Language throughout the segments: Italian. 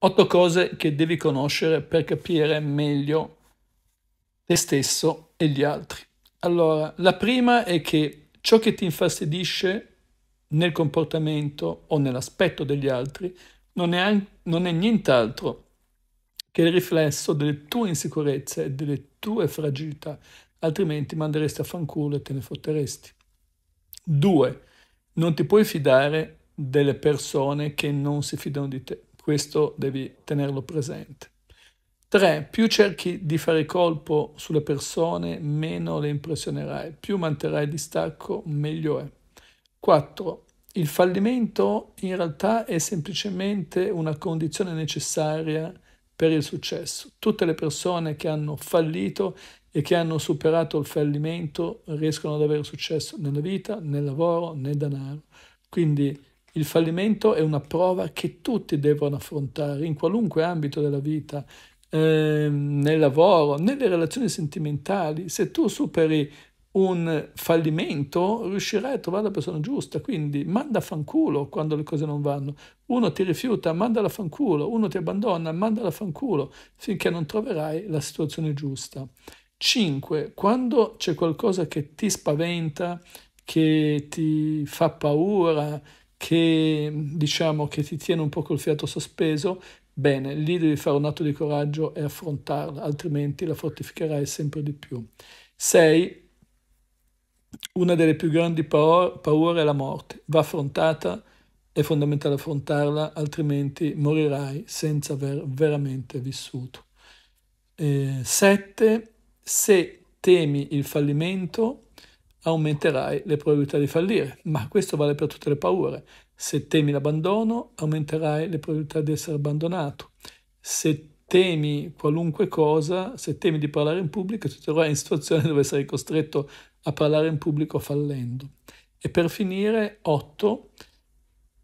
Otto cose che devi conoscere per capire meglio te stesso e gli altri. Allora, la prima è che ciò che ti infastidisce nel comportamento o nell'aspetto degli altri non è, non è nient'altro che il riflesso delle tue insicurezze e delle tue fragilità, altrimenti manderesti a fanculo e te ne fotteresti. Due, Non ti puoi fidare delle persone che non si fidano di te. Questo devi tenerlo presente. 3. Più cerchi di fare colpo sulle persone, meno le impressionerai. Più manterrai distacco, meglio è. 4. Il fallimento in realtà è semplicemente una condizione necessaria per il successo. Tutte le persone che hanno fallito e che hanno superato il fallimento riescono ad avere successo nella vita, nel lavoro, nel denaro. Quindi il fallimento è una prova che tutti devono affrontare in qualunque ambito della vita, eh, nel lavoro, nelle relazioni sentimentali. Se tu superi un fallimento, riuscirai a trovare la persona giusta. Quindi manda a fanculo quando le cose non vanno. Uno ti rifiuta, mandala a fanculo. Uno ti abbandona, mandala a fanculo, finché non troverai la situazione giusta. 5. Quando c'è qualcosa che ti spaventa, che ti fa paura, che diciamo che ti tiene un po' col fiato sospeso, bene, lì devi fare un atto di coraggio e affrontarla, altrimenti la fortificherai sempre di più. 6. Una delle più grandi paure è la morte. Va affrontata, è fondamentale affrontarla, altrimenti morirai senza aver veramente vissuto. 7. Eh, se temi il fallimento, aumenterai le probabilità di fallire, ma questo vale per tutte le paure. Se temi l'abbandono, aumenterai le probabilità di essere abbandonato. Se temi qualunque cosa, se temi di parlare in pubblico, ti troverai in situazione dove sarai costretto a parlare in pubblico fallendo. E per finire, 8,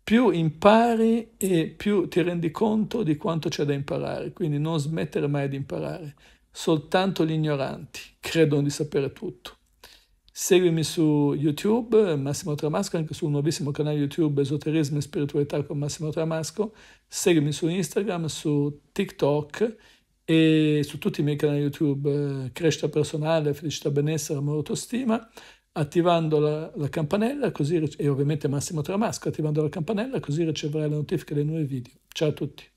più impari e più ti rendi conto di quanto c'è da imparare, quindi non smettere mai di imparare. Soltanto gli ignoranti credono di sapere tutto. Seguimi su YouTube, Massimo Tramasco, anche sul nuovissimo canale YouTube Esoterismo e Spiritualità con Massimo Tramasco. Seguimi su Instagram, su TikTok e su tutti i miei canali YouTube eh, Crescita Personale, Felicità Benessere, Amore Autostima, attivando la, la campanella così, e ovviamente Massimo Tramasco, attivando la campanella così riceverai le notifiche dei nuovi video. Ciao a tutti!